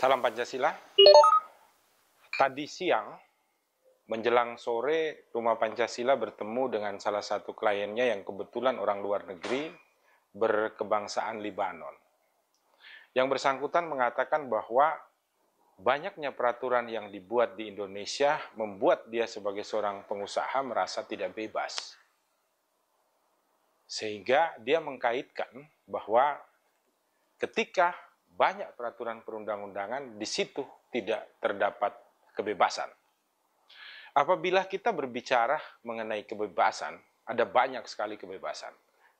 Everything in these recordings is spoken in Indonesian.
Salam Pancasila. Tadi siang, menjelang sore, Rumah Pancasila bertemu dengan salah satu kliennya yang kebetulan orang luar negeri berkebangsaan Libanon. Yang bersangkutan mengatakan bahwa banyaknya peraturan yang dibuat di Indonesia membuat dia sebagai seorang pengusaha merasa tidak bebas. Sehingga dia mengkaitkan bahwa ketika banyak peraturan perundang-undangan di situ tidak terdapat kebebasan. Apabila kita berbicara mengenai kebebasan, ada banyak sekali kebebasan.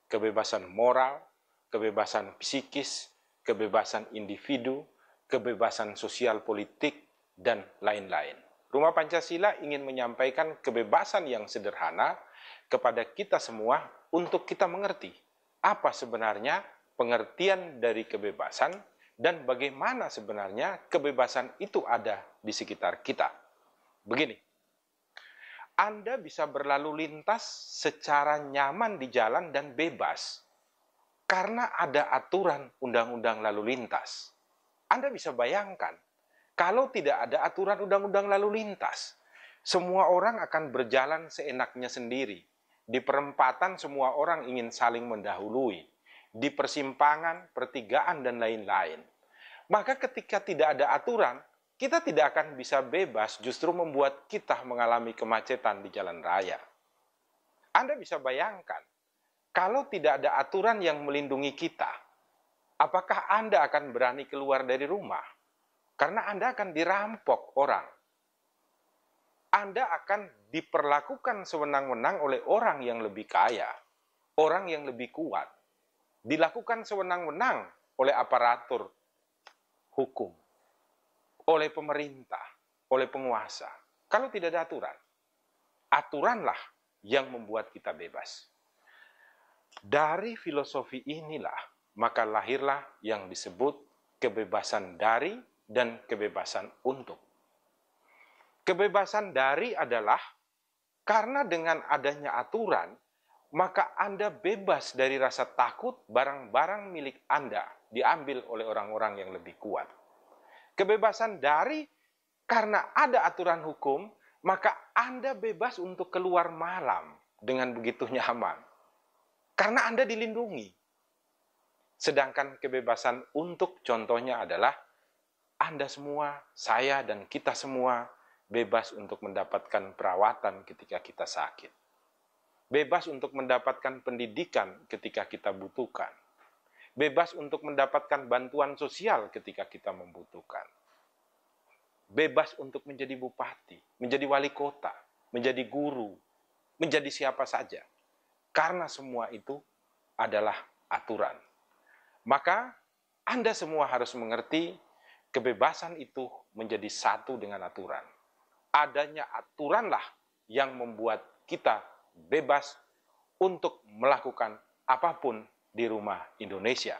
Kebebasan moral, kebebasan psikis, kebebasan individu, kebebasan sosial politik, dan lain-lain. Rumah Pancasila ingin menyampaikan kebebasan yang sederhana kepada kita semua untuk kita mengerti apa sebenarnya pengertian dari kebebasan dan bagaimana sebenarnya kebebasan itu ada di sekitar kita. Begini, Anda bisa berlalu lintas secara nyaman di jalan dan bebas karena ada aturan undang-undang lalu lintas. Anda bisa bayangkan, kalau tidak ada aturan undang-undang lalu lintas, semua orang akan berjalan seenaknya sendiri. Di perempatan semua orang ingin saling mendahului. Di persimpangan, pertigaan, dan lain-lain. Maka ketika tidak ada aturan, kita tidak akan bisa bebas justru membuat kita mengalami kemacetan di jalan raya. Anda bisa bayangkan, kalau tidak ada aturan yang melindungi kita, apakah Anda akan berani keluar dari rumah? Karena Anda akan dirampok orang. Anda akan diperlakukan sewenang-wenang oleh orang yang lebih kaya, orang yang lebih kuat. Dilakukan sewenang-wenang oleh aparatur hukum oleh pemerintah, oleh penguasa. Kalau tidak ada aturan, aturanlah yang membuat kita bebas. Dari filosofi inilah, maka lahirlah yang disebut kebebasan dari dan kebebasan untuk. Kebebasan dari adalah karena dengan adanya aturan, maka Anda bebas dari rasa takut barang-barang milik Anda diambil oleh orang-orang yang lebih kuat. Kebebasan dari karena ada aturan hukum, maka Anda bebas untuk keluar malam dengan begitu nyaman. Karena Anda dilindungi. Sedangkan kebebasan untuk contohnya adalah Anda semua, saya dan kita semua bebas untuk mendapatkan perawatan ketika kita sakit bebas untuk mendapatkan pendidikan ketika kita butuhkan, bebas untuk mendapatkan bantuan sosial ketika kita membutuhkan, bebas untuk menjadi bupati, menjadi wali kota, menjadi guru, menjadi siapa saja, karena semua itu adalah aturan. Maka, Anda semua harus mengerti kebebasan itu menjadi satu dengan aturan. Adanya aturanlah yang membuat kita bebas untuk melakukan apapun di rumah Indonesia.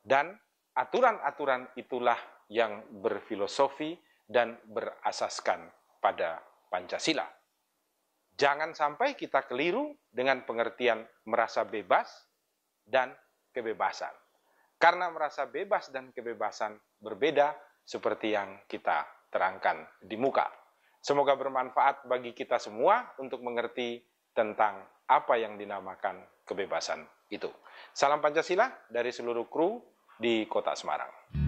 Dan aturan-aturan itulah yang berfilosofi dan berasaskan pada Pancasila. Jangan sampai kita keliru dengan pengertian merasa bebas dan kebebasan. Karena merasa bebas dan kebebasan berbeda seperti yang kita terangkan di muka. Semoga bermanfaat bagi kita semua untuk mengerti tentang apa yang dinamakan kebebasan itu. Salam Pancasila dari seluruh kru di Kota Semarang.